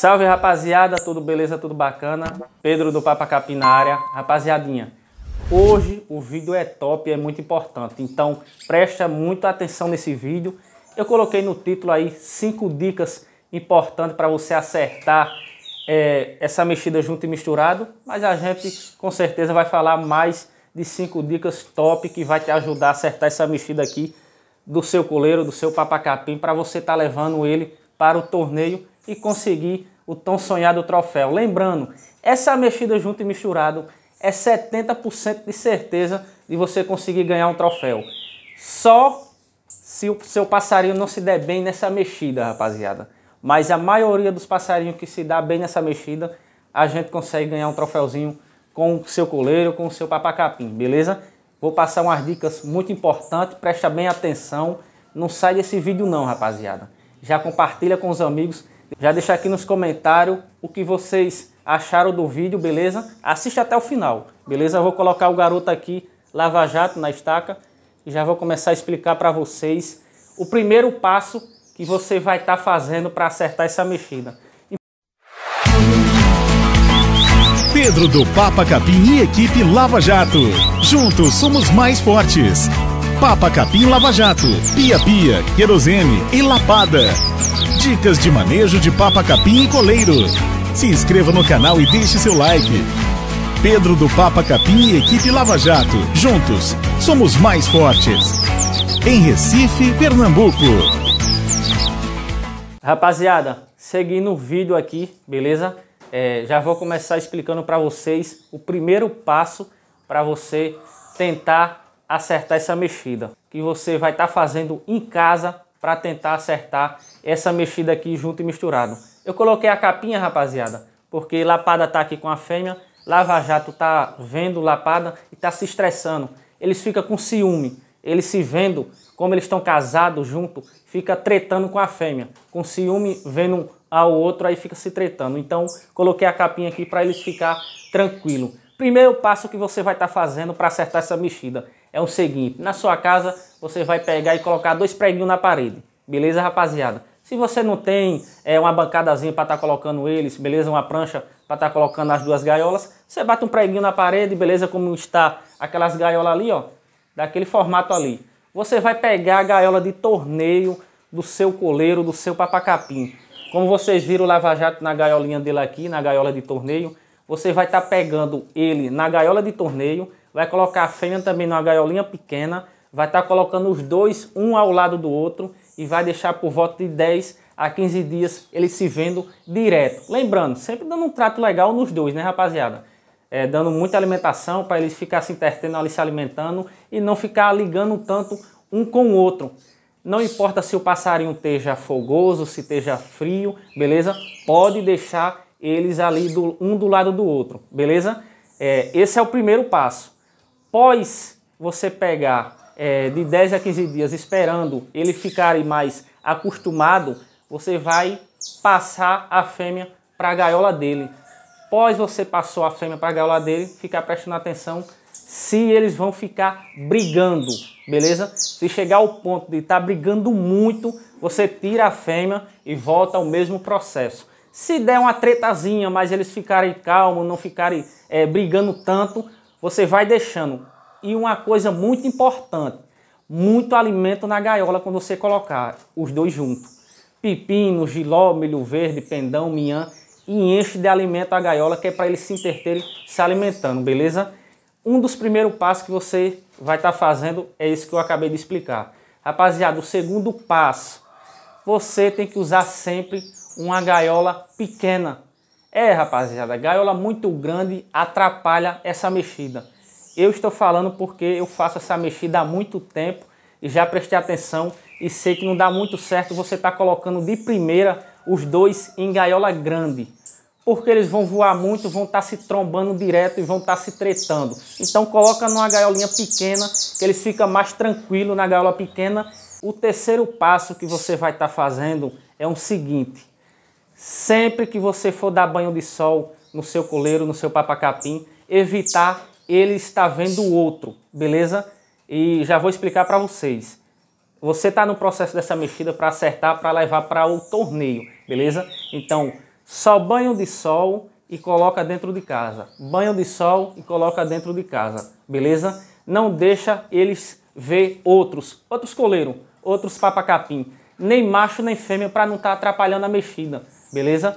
Salve rapaziada, tudo beleza, tudo bacana? Pedro do Papa Capim na área. Rapaziadinha, hoje o vídeo é top, é muito importante, então presta muita atenção nesse vídeo. Eu coloquei no título aí 5 dicas importantes para você acertar é, essa mexida junto e misturado, mas a gente com certeza vai falar mais de 5 dicas top que vai te ajudar a acertar essa mexida aqui do seu coleiro, do seu Papa Capim, para você estar tá levando ele para o torneio e conseguir o tão sonhado troféu. Lembrando, essa mexida junto e misturado é 70% de certeza de você conseguir ganhar um troféu. Só se o seu passarinho não se der bem nessa mexida, rapaziada. Mas a maioria dos passarinhos que se dá bem nessa mexida, a gente consegue ganhar um troféuzinho com o seu coleiro, com o seu papacapim, beleza? Vou passar umas dicas muito importantes, presta bem atenção. Não sai desse vídeo não, rapaziada. Já compartilha com os amigos já deixa aqui nos comentários o que vocês acharam do vídeo, beleza? Assiste até o final, beleza? Eu vou colocar o garoto aqui, Lava Jato, na estaca e já vou começar a explicar para vocês o primeiro passo que você vai estar tá fazendo para acertar essa mexida. Pedro do Papa Capim e equipe Lava Jato. Juntos somos mais fortes. Papa Capim Lava Jato, Pia Pia, Querosene e Lapada. Dicas de manejo de Papa Capim e coleiro. Se inscreva no canal e deixe seu like. Pedro do Papa Capim e equipe Lava Jato. Juntos, somos mais fortes. Em Recife, Pernambuco. Rapaziada, seguindo o vídeo aqui, beleza? É, já vou começar explicando para vocês o primeiro passo para você tentar acertar essa mexida que você vai estar tá fazendo em casa para tentar acertar essa mexida aqui junto e misturado. Eu coloquei a capinha, rapaziada, porque Lapada tá aqui com a fêmea, Lava Jato tá vendo Lapada e tá se estressando. Eles ficam com ciúme, eles se vendo como eles estão casados junto, fica tretando com a fêmea, com ciúme vendo ao outro aí fica se tretando. Então, coloquei a capinha aqui para eles ficar tranquilo. Primeiro passo que você vai estar tá fazendo para acertar essa mexida é o seguinte: na sua casa você vai pegar e colocar dois preguinhos na parede, beleza, rapaziada? Se você não tem é, uma bancadazinha para estar tá colocando eles, beleza? Uma prancha para estar tá colocando as duas gaiolas, você bate um preguinho na parede, beleza? Como está aquelas gaiolas ali, ó, daquele formato ali. Você vai pegar a gaiola de torneio do seu coleiro, do seu papacapim. Como vocês viram o Lava Jato na gaiolinha dele aqui, na gaiola de torneio, você vai estar tá pegando ele na gaiola de torneio vai colocar a fêmea também numa gaiolinha pequena, vai estar tá colocando os dois um ao lado do outro e vai deixar por volta de 10 a 15 dias eles se vendo direto. Lembrando, sempre dando um trato legal nos dois, né, rapaziada? É, dando muita alimentação para eles ficarem se entretendo ali se alimentando e não ficar ligando tanto um com o outro. Não importa se o passarinho esteja fogoso, se esteja frio, beleza? Pode deixar eles ali do, um do lado do outro, beleza? É, esse é o primeiro passo. Pós você pegar é, de 10 a 15 dias esperando ele ficar mais acostumado, você vai passar a fêmea para a gaiola dele. Após você passou a fêmea para a gaiola dele, fica prestando atenção se eles vão ficar brigando, beleza? Se chegar ao ponto de estar tá brigando muito, você tira a fêmea e volta ao mesmo processo. Se der uma tretazinha, mas eles ficarem calmos, não ficarem é, brigando tanto, você vai deixando. E uma coisa muito importante, muito alimento na gaiola quando você colocar os dois juntos. Pepino, giló, milho verde, pendão, minhã e enche de alimento a gaiola que é para eles se interterem se alimentando, beleza? Um dos primeiros passos que você vai estar tá fazendo é isso que eu acabei de explicar. Rapaziada, o segundo passo, você tem que usar sempre uma gaiola pequena é, rapaziada, gaiola muito grande atrapalha essa mexida. Eu estou falando porque eu faço essa mexida há muito tempo e já prestei atenção e sei que não dá muito certo você estar tá colocando de primeira os dois em gaiola grande. Porque eles vão voar muito, vão estar tá se trombando direto e vão estar tá se tretando. Então coloca numa gaiolinha pequena, que eles ficam mais tranquilo na gaiola pequena. O terceiro passo que você vai estar tá fazendo é o seguinte sempre que você for dar banho de sol no seu coleiro, no seu papacapim, evitar ele estar vendo o outro, beleza? E já vou explicar para vocês. Você está no processo dessa mexida para acertar, para levar para o torneio, beleza? Então, só banho de sol e coloca dentro de casa. Banho de sol e coloca dentro de casa, beleza? Não deixa eles ver outros, outros coleiros, outros papacapim nem macho nem fêmea para não estar tá atrapalhando a mexida, beleza?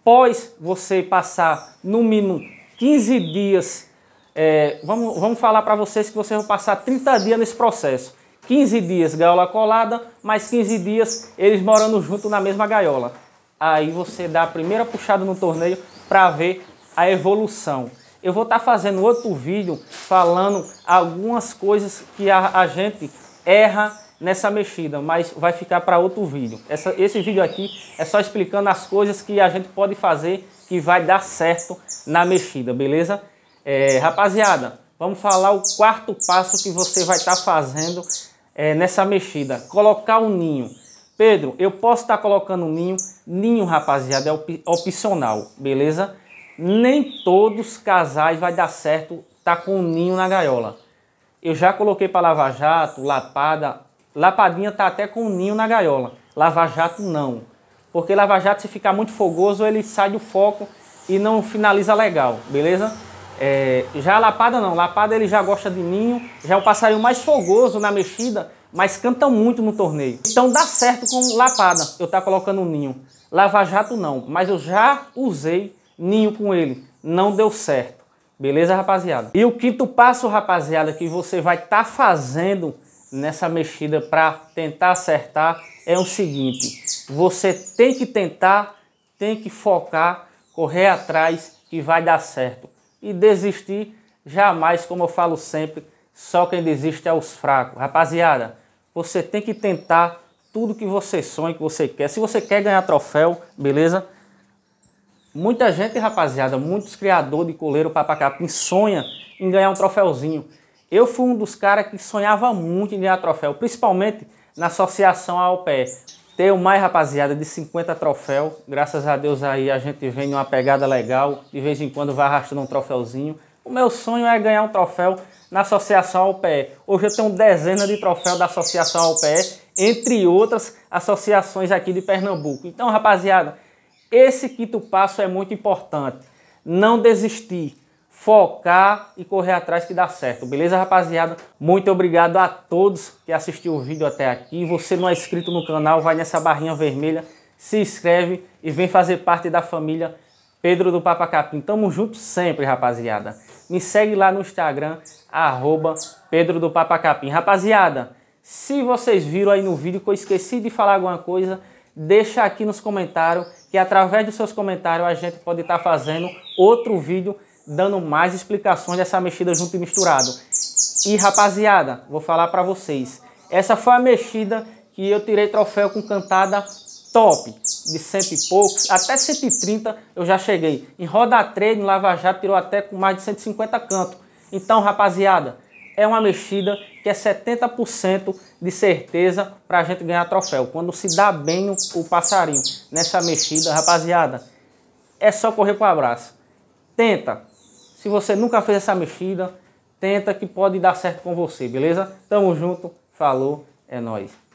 Após você passar no mínimo 15 dias, é, vamos, vamos falar para vocês que você vai passar 30 dias nesse processo. 15 dias gaiola colada, mais 15 dias eles morando junto na mesma gaiola. Aí você dá a primeira puxada no torneio para ver a evolução. Eu vou estar tá fazendo outro vídeo falando algumas coisas que a, a gente erra nessa mexida, mas vai ficar para outro vídeo. Essa, esse vídeo aqui é só explicando as coisas que a gente pode fazer que vai dar certo na mexida, beleza? É, rapaziada, vamos falar o quarto passo que você vai estar tá fazendo é, nessa mexida. Colocar o um ninho. Pedro, eu posso estar tá colocando um ninho? Ninho, rapaziada, é op opcional, beleza? Nem todos casais vai dar certo tá com um ninho na gaiola. Eu já coloquei para lava-jato, lapada, Lapadinha tá até com um ninho na gaiola. Lava Jato não. Porque Lava Jato, se ficar muito fogoso, ele sai do foco e não finaliza legal, beleza? É, já a Lapada não. Lapada ele já gosta de ninho, já é o passarinho mais fogoso na mexida, mas canta muito no torneio. Então dá certo com Lapada, eu tá colocando um ninho. Lava Jato não, mas eu já usei ninho com ele. Não deu certo. Beleza, rapaziada? E o quinto passo, rapaziada, que você vai estar tá fazendo nessa mexida para tentar acertar é o seguinte: você tem que tentar, tem que focar, correr atrás que vai dar certo. E desistir jamais, como eu falo sempre, só quem desiste é os fracos. Rapaziada, você tem que tentar tudo que você sonha, que você quer. Se você quer ganhar troféu, beleza? Muita gente, rapaziada, muitos criadores de coleiro papacapim sonha em ganhar um troféuzinho. Eu fui um dos caras que sonhava muito em ganhar troféu, principalmente na associação pé. Tenho mais, rapaziada, de 50 troféus. Graças a Deus aí a gente vem numa pegada legal. De vez em quando vai arrastando um troféuzinho. O meu sonho é ganhar um troféu na associação AOPE. Hoje eu tenho dezenas de troféus da associação AOPE, entre outras associações aqui de Pernambuco. Então, rapaziada, esse quinto passo é muito importante. Não desistir focar e correr atrás que dá certo. Beleza, rapaziada? Muito obrigado a todos que assistiu o vídeo até aqui. Você não é inscrito no canal, vai nessa barrinha vermelha, se inscreve e vem fazer parte da família Pedro do Papa Capim. Tamo junto sempre, rapaziada. Me segue lá no Instagram, arroba Pedro do Papa Capim. Rapaziada, se vocês viram aí no vídeo que eu esqueci de falar alguma coisa, deixa aqui nos comentários, que através dos seus comentários a gente pode estar tá fazendo outro vídeo dando mais explicações dessa mexida junto e misturado. E rapaziada, vou falar para vocês. Essa foi a mexida que eu tirei troféu com cantada top. De cento e poucos, até 130 eu já cheguei. Em roda trade, no Lava Jato, tirou até com mais de 150 cantos. Então, rapaziada, é uma mexida que é 70% de certeza para a gente ganhar troféu. Quando se dá bem o, o passarinho nessa mexida, rapaziada, é só correr com o abraço. Tenta, se você nunca fez essa mexida, tenta que pode dar certo com você, beleza? Tamo junto, falou, é nóis.